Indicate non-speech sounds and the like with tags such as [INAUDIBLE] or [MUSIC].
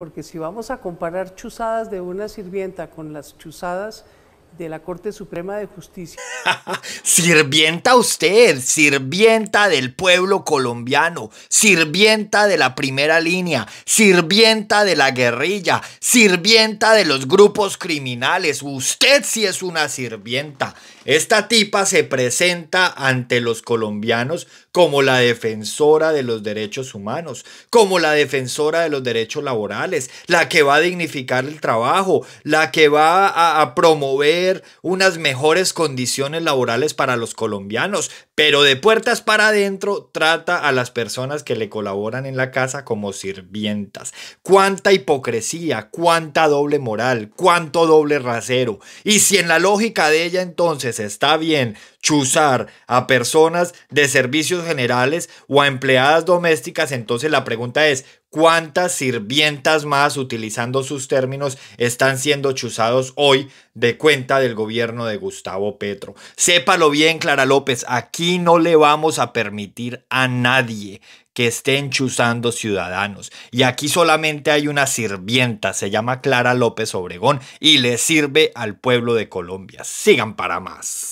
Porque si vamos a comparar chuzadas de una sirvienta con las chuzadas de la Corte Suprema de Justicia. [LAUGHS] sirvienta usted, sirvienta del pueblo colombiano, sirvienta de la primera línea, sirvienta de la guerrilla, sirvienta de los grupos criminales. Usted sí es una sirvienta. Esta tipa se presenta ante los colombianos como la defensora de los derechos humanos, como la defensora de los derechos laborales, la que va a dignificar el trabajo, la que va a, a promover unas mejores condiciones laborales para los colombianos, pero de puertas para adentro trata a las personas que le colaboran en la casa como sirvientas. Cuánta hipocresía, cuánta doble moral, cuánto doble rasero. Y si en la lógica de ella entonces está bien chuzar a personas de servicios generales o a empleadas domésticas, entonces la pregunta es, cuántas sirvientas más, utilizando sus términos, están siendo chuzados hoy de cuenta del gobierno de Gustavo Petro. Sépalo bien, Clara López, aquí no le vamos a permitir a nadie que estén chuzando ciudadanos. Y aquí solamente hay una sirvienta, se llama Clara López Obregón, y le sirve al pueblo de Colombia. Sigan para más.